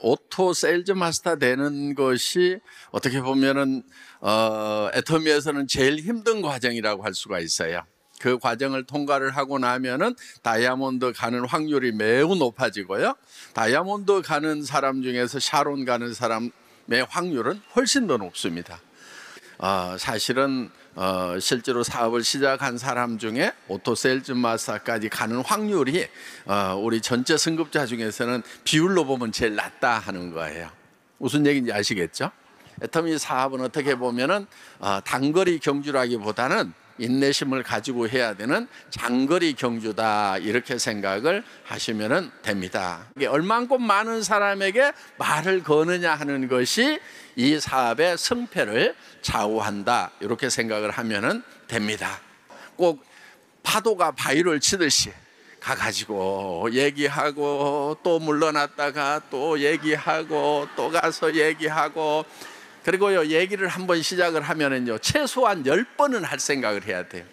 오토 셀즈 마스터 되는 것이 어떻게 보면은 어, 애터미에서는 제일 힘든 과정이라고 할 수가 있어요. 그 과정을 통과를 하고 나면은 다이아몬드 가는 확률이 매우 높아지고요. 다이아몬드 가는 사람 중에서 샤론 가는 사람의 확률은 훨씬 더 높습니다. 어, 사실은 어, 실제로 사업을 시작한 사람 중에 오토셀즈 마사까지 가는 확률이 어, 우리 전체 승급자 중에서는 비율로 보면 제일 낮다 하는 거예요. 무슨 얘기인지 아시겠죠? 애터미 사업은 어떻게 보면은 어, 단거리 경주라기보다는 인내심을 가지고 해야 되는 장거리 경주다 이렇게 생각을 하시면 됩니다. 이게 얼만큼 많은 사람에게 말을 거느냐 하는 것이 이 사업의 승패를 좌우한다 이렇게 생각을 하면 됩니다. 꼭 파도가 바위를 치듯이 가가지고 얘기하고 또 물러났다가 또 얘기하고 또 가서 얘기하고 그리고요, 얘기를 한 번 시작을 하면은요, 최소한 열번은할 생각을 해야 돼요.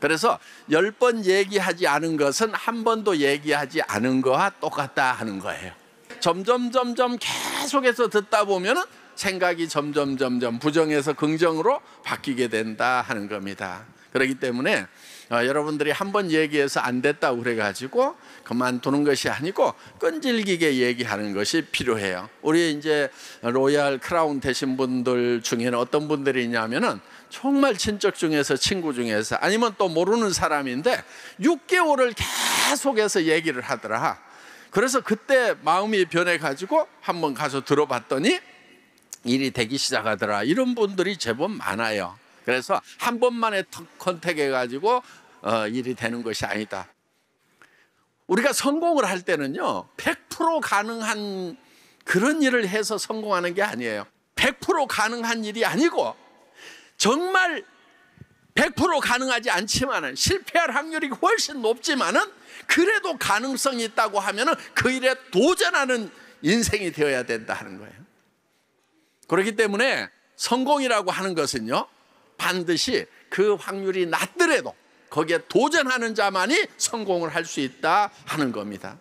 그래서 1번 얘기하지 않은 것은 한 번도 얘기하지 않은 거와 똑같다 하는 거예요. 점점, 점점 계속해서 듣다 보면은 생각이 점점, 점점 부정에서 긍정으로 바뀌게 된다 하는 겁니다. 그러기 때문에 어, 여러분들이 한 번 얘기해서 안 됐다고 그래가지고 그만두는 것이 아니고 끈질기게 얘기하는 것이 필요해요. 우리 이제 로얄 크라운 되신 분들 중에는 어떤 분들이 있냐면은 정말 친척 중에서 친구 중에서 아니면 또 모르는 사람인데 6개월을 계속해서 얘기를 하더라. 그래서 그때 마음이 변해가지고 한번 가서 들어봤더니 일이 되기 시작하더라. 이런 분들이 제법 많아요. 그래서 한 번만에 컨택해가지고 어, 일이 되는 것이 아니다. 우리가 성공을 할 때는요, 100% 가능한 그런 일을 해서 성공하는 게 아니에요. 100% 가능한 일이 아니고, 정말 100% 가능하지 않지만은, 실패할 확률이 훨씬 높지만은, 그래도 가능성이 있다고 하면은 그 일에 도전하는 인생이 되어야 된다 하는 거예요. 그렇기 때문에 성공이라고 하는 것은요, 반드시 그 확률이 낮더라도 거기에 도전하는 자만이 성공을 할 수 있다 하는 겁니다.